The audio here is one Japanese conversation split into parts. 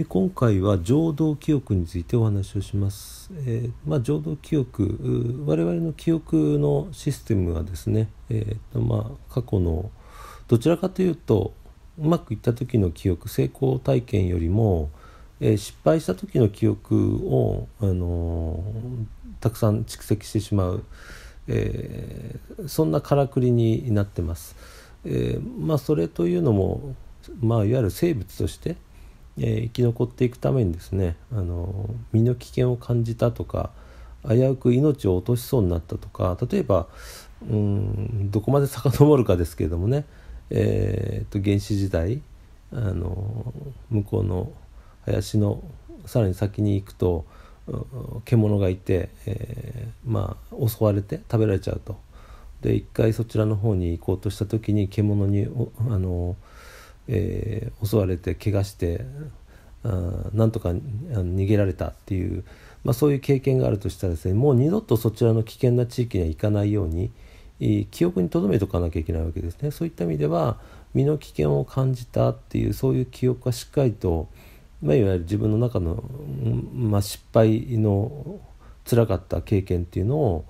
で今回は情動記憶についてお話をします。えー、まあ、情動記憶我々の記憶のシステムはですね、えーとまあ、過去のどちらかというとうまくいった時の記憶成功体験よりも、えー、失敗した時の記憶を、あのー、たくさん蓄積してしまう、えー、そんなからくりになってます。えまあ、それというのも、まあ、いわゆる生物としてえ生き残っていくためにですねあの身の危険を感じたとか危うく命を落としそうになったとか例えばうんどこまで遡るかですけれどもね、えーと、原始時代あの向こうの林のさらに先に行くと獣がいて、えー、まあ、襲われて食べられちゃうと。で一回そちらの方に行こうとした時に獣にあのえー、襲われて怪我してあなんとか逃げられたっていう、まあ、そういう経験があるとしたらですねもう二度とそちらの危険な地域には行かないように、え記憶に留めておかなきゃいけないわけですねそういった意味では身の危険を感じたっていうそういう記憶がしっかりと、まあ、いわゆる自分の中の、まあ、失敗の辛かった経験っていうのを、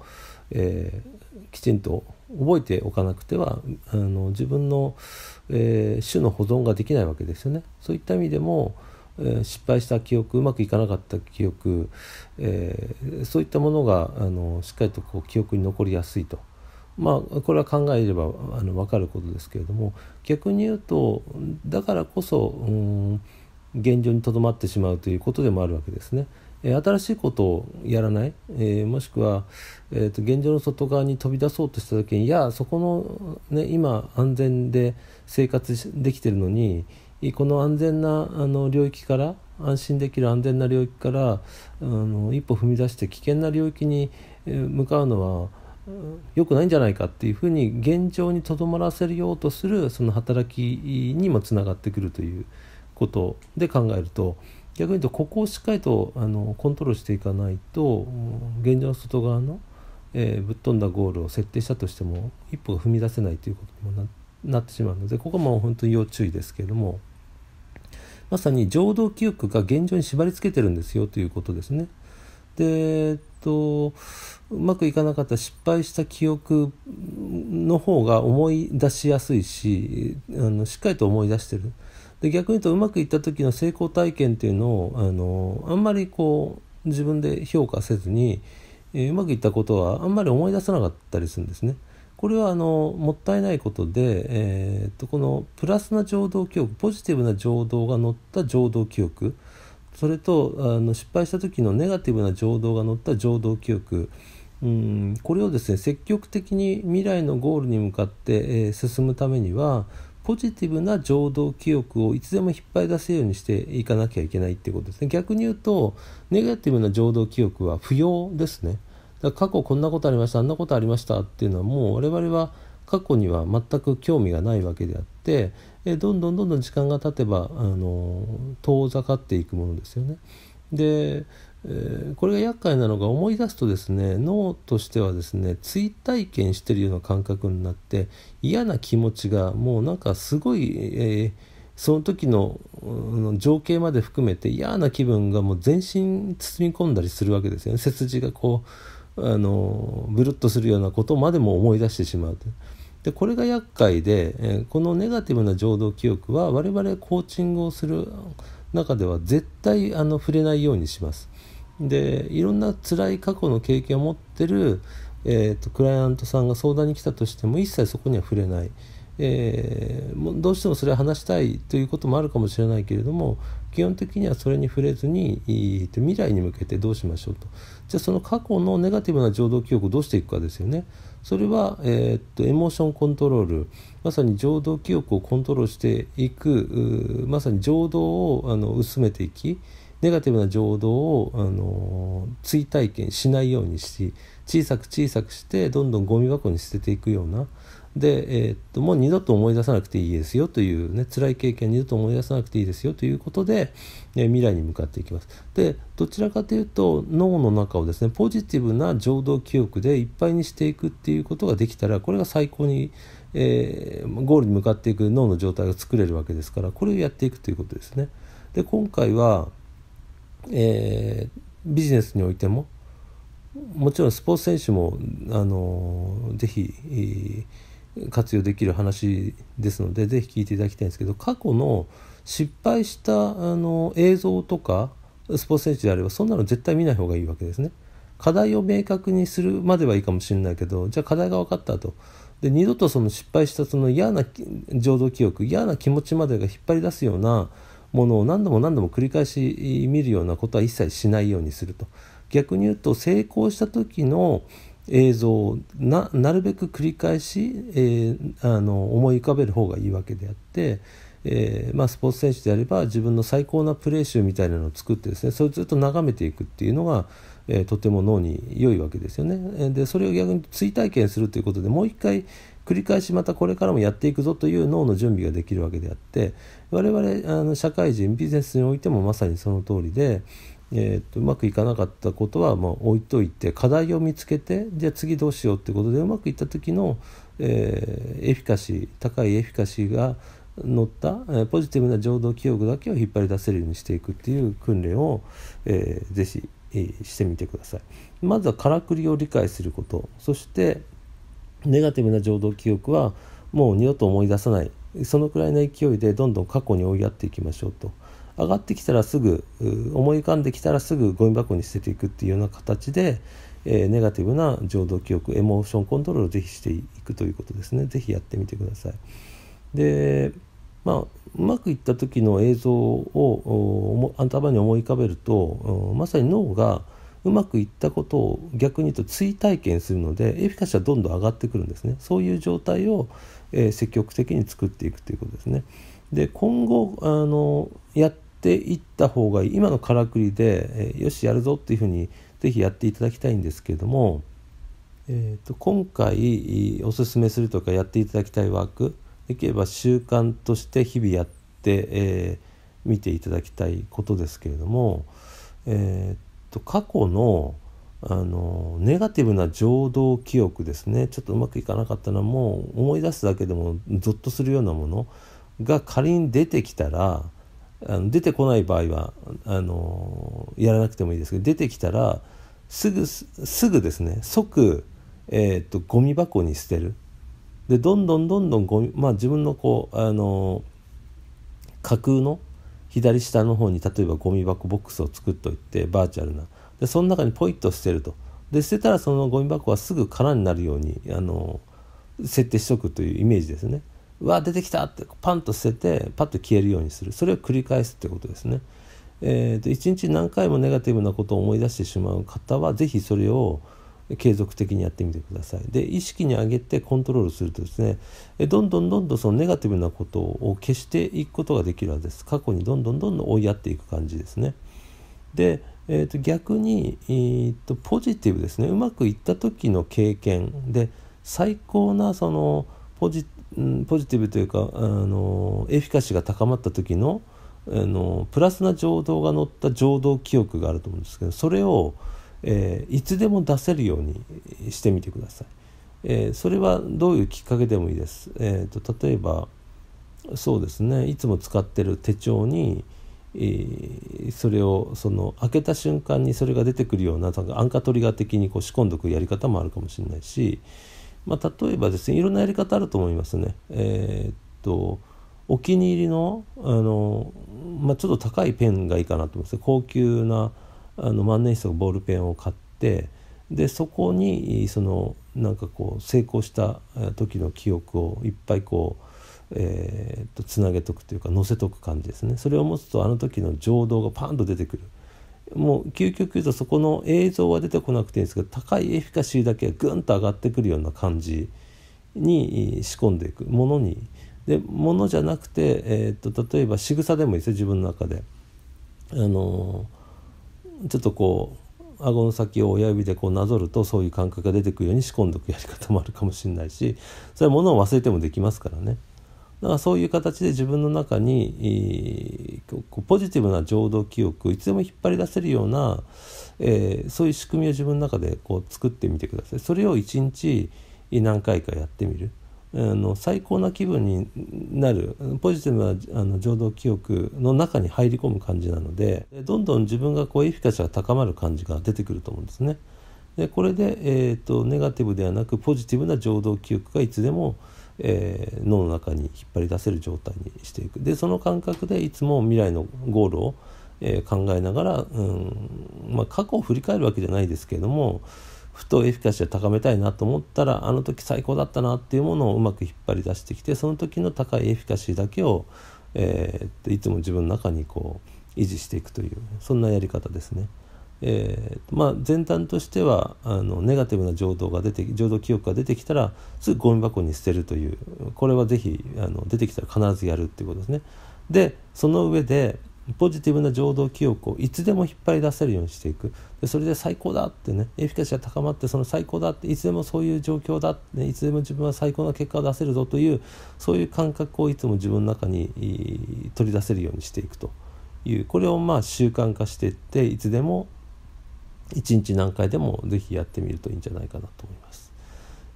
えー、きちんと覚えておかなくてはあの自分の、えー、種の保存ができないわけですよね。そういった意味でも、えー、失敗した記憶うまくいかなかった記憶、えー、そういったものがあのしっかりとこう記憶に残りやすいと。まあ、これは考えればあの分かることですけれども逆に言うとだからこそ、うん、現状にとどまってしまうということでもあるわけですね。えー、新しいことをやらない、えー、もしくは、えーと、現状の外側に飛び出そうとした時にいやそこの、ね、今安全で生活できてるのにこの安全なあの領域から安心できる安全な領域からあの一歩踏み出して危険な領域に向かうのは良くないんじゃないかっていうふうに現状にとどまらせようとするその働きにもつながってくるということで考えると。逆に言うとここをしっかりとあのコントロールしていかないと現状の外側の、えー、ぶっ飛んだゴールを設定したとしても一歩が踏み出せないということにもなってしまうのでここはもう本当に要注意ですけれどもまさに情動記憶が現状に縛り付けてるんですよということですね。でえっとうまくいかなかった失敗した記憶の方が思い出しやすいしあのしっかりと思い出してる。で逆に言うとうまくいった時の成功体験っていうのをあのあんまりこう自分で評価せずに、えー、うまくいったことはあんまり思い出さなかったりするんですね。これはあのもったいないことで、えー、っとこのプラスな情動記憶ポジティブな情動が乗った情動記憶それとあの失敗した時のネガティブな情動が乗った情動記憶うんこれをですね積極的に未来のゴールに向かって、えー、進むためにはポジティブな情動記憶をいつでも引っ張り出せるようにしていかなきゃいけないっていうことですね逆に言うとネガティブな情動記憶は不要ですねだ過去こんなことありましたあんなことありましたっていうのはもう我々は過去には全く興味がないわけであってえどんどんどんどん時間が経てばあの遠ざかっていくものですよねでえこれが厄介なのが思い出すとですね脳としてはですね追体験してるような感覚になって嫌な気持ちがもうなんかすごい、えー、その時の、うん、情景まで含めて嫌な気分がもう全身包み込んだりするわけですよね背筋がこうあのブルッとするようなことまでも思い出してしまうとでこれが厄介で、えー、このネガティブな情動記憶は我々コーチングをする中では絶対あの触れないようにします。でいろんな辛い過去の経験を持ってる、えーと、クライアントさんが相談に来たとしても一切そこには触れない、えー、どうしてもそれを話したいということもあるかもしれないけれども基本的にはそれに触れずに、えー、と未来に向けてどうしましょうとじゃあその過去のネガティブな情動記憶をどうしていくかですよねそれは、えーとエモーションコントロールまさに情動記憶をコントロールしていくまさに情動をあの薄めていきネガティブな情動を、あの追体験しないようにし小さく小さくしてどんどんゴミ箱に捨てていくようなで、えー、っともう二度と思い出さなくていいですよというね辛い経験二度と思い出さなくていいですよということで、ね、未来に向かっていきます。でどちらかというと脳の中をですねポジティブな情動記憶でいっぱいにしていくっていうことができたらこれが最高に、えー、ゴールに向かっていく脳の状態が作れるわけですからこれをやっていくということですね。で今回はえー、ビジネスにおいてももちろんスポーツ選手もあのぜひ、えー、活用できる話ですのでぜひ聞いていただきたいんですけど過去の失敗したあの映像とかスポーツ選手であればそんなの絶対見ない方がいいわけですね。課題を明確にするまではいいかもしれないけどじゃあ課題が分かったとで二度とその失敗したその嫌な浄土記憶嫌な気持ちまでが引っ張り出すようなものを何度も何度も繰り返し見るようなことは一切しないようにすると逆に言うと成功した時の映像をなるべく繰り返し、えー、あの思い浮かべる方がいいわけであって、えー、まあ、スポーツ選手であれば自分の最高なプレー集みたいなのを作ってですねそれをずっと眺めていくっていうのが、えー、とても脳に良いわけですよね。でそれを逆に追体験するということでもう一回繰り返しまたこれからもやっていくぞという脳の準備ができるわけであって我々あの社会人ビジネスにおいてもまさにその通りで、えー、っとうまくいかなかったことはもう置いといて課題を見つけてじゃあ次どうしようってことでうまくいった時の、えー、エフィカシー高いエフィカシーが乗った、えー、ポジティブな情動記憶だけを引っ張り出せるようにしていくっていう訓練を、えー、ぜひ、えしてみてください。まずはからくりを理解することそしてネガティブな情動記憶はもう二度と思い出さないそのくらいの勢いでどんどん過去に追いやっていきましょうと上がってきたらすぐ思い浮かんできたらすぐゴミ箱に捨てていくっていうような形で、えー、ネガティブな情動記憶エモーションコントロールをぜひしていくということですねぜひやってみてくださいでまあ、うまくいった時の映像を頭に思い浮かべるとまさに脳がうまくいったことを逆に言うと追体験するのでエフィカシーはどんどん上がってくるんですねそういう状態を、えー、積極的に作っていくということですねで今後あのやっていった方がいい今のからくりで、えー、よしやるぞっていうふうにぜひやっていただきたいんですけれども、えーと、と今回おすすめするとかやっていただきたいワークできれば習慣として日々やって、えー、見ていただきたいことですけれども、えー、と過去のあのネガティブな情動記憶ですねちょっとうまくいかなかったのもう思い出すだけでもゾッとするようなものが仮に出てきたらあの出てこない場合はあのやらなくてもいいですけど出てきたらすぐすぐですね即、えーと、ゴミ箱に捨てるでどんどんどんどんゴミ、まあ、自分のこうあの架空の左下の方に例えばゴミ箱ボックスを作っといてバーチャルなでその中にポイッと捨てるとで捨てたらそのゴミ箱はすぐ空になるようにあの設定しとくというイメージですねうわ出てきたってパンと捨ててパッと消えるようにするそれを繰り返すってことですねえーと、と1日何回もネガティブなことを思い出してしまう方は是非それを継続的にやってみてください。で意識に上げてコントロールするとですねどんどんどんどんそのネガティブなことを消していくことができるはずです。過去にどんどんどんどん追いやっていく感じですね。で、えー、と逆に、えー、とポジティブですねうまくいった時の経験で最高なそのポジポジティブというかあのエフィカシーが高まった時のあのプラスな情動が乗った情動記憶があると思うんですけどそれをえー、いつでも出せるようにしてみてください。えー、それはどういうきっかけでもいいです。えーと、例えばそうですねいつも使ってる手帳に、えー、それをその開けた瞬間にそれが出てくるようななんかアンカトリガー的にこう仕込んでおくやり方もあるかもしれないし、まあ、例えばですねいろんなやり方あると思いますね。えー、っとお気に入りのあの、まあ、ちょっと高いペンがいいかなと思います高級なあの万年筆とかボールペンを買ってでそこにそのなんかこう成功した時の記憶をいっぱいこうえー、っとつなげとくというか載せとく感じですねそれを持つとあの時の情動がパンと出てくるもう究極言うとそこの映像は出てこなくていいんですけど高いエフィカシーだけがグンと上がってくるような感じに仕込んでいくものにでものじゃなくて、えー、っと例えば仕草でもいいですよ自分の中で。あのーちょっとこう顎の先を親指でこうなぞるとそういう感覚が出てくるように仕込んでおくやり方もあるかもしれないし それは物を忘れてもできますからね。だからそういう形で自分の中に、ポジティブな情動記憶いつでも引っ張り出せるような、えー、そういう仕組みを自分の中でこう作ってみてくださいそれを1日何回かやってみるあの最高な気分になるポジティブなあの情動記憶の中に入り込む感じなのでどんどん自分がこうエフィカシーが高まる感じが出てくると思うんですね。でこれで、えーと、ネガティブではなくポジティブな情動記憶がいつでも、えー、脳の中に引っ張り出せる状態にしていくでその感覚でいつも未来のゴールを、えー、考えながら、うんまあ、過去を振り返るわけじゃないですけれどもふとエフィカシーを高めたいなと思ったらあの時最高だったなっていうものをうまく引っ張り出してきてその時の高いエフィカシーだけを、えー、いつも自分の中にこう維持していくというそんなやり方ですね。えーまあ、前段としてはあのネガティブな情動が出て情動記憶が出てきたらすぐゴミ箱に捨てるというこれはぜひあの出てきたら必ずやるっていうことですね。でその上でポジティブな情動記憶をいつでも引っ張り出せるようにしていくでそれで最高だってねエフィカシーが高まってその最高だっていつでもそういう状況だって、ね、いつでも自分は最高な結果を出せるぞというそういう感覚をいつも自分の中に取り出せるようにしていくというこれをまあ習慣化していっていつでも一日何回でもぜひやってみるといいんじゃないかなと思います。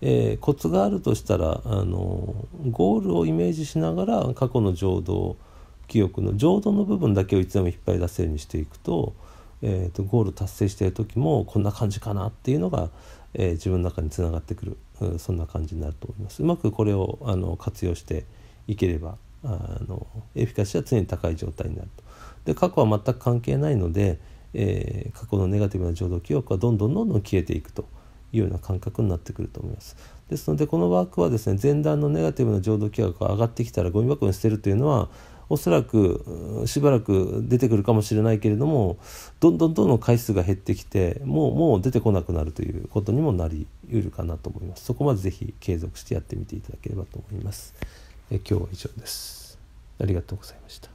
えー、コツがあるとしたらあのゴールをイメージしながら過去の情動を記憶の浄土の部分だけをいつでも引っ張り出せるようにしていくと,、えーと、ゴール達成している時もこんな感じかなっていうのが、えー、自分の中につながってくる、うん、そんな感じになると思います。うまくこれをあの活用していければあのエフィカシーは常に高い状態になると。で過去は全く関係ないので、えー、過去のネガティブな浄土記憶はどんどんどんどん消えていくというような感覚になってくると思います。ですのでこのワークはですね前段のネガティブな浄土記憶が上がってきたらゴミ箱に捨てるというのはおそらくしばらく出てくるかもしれないけれどもどんどんどんどん回数が減ってきてもうもう出てこなくなるということにもなりうるかなと思いますそこまで是非継続してやってみていただければと思いますえ今日は以上ですありがとうございました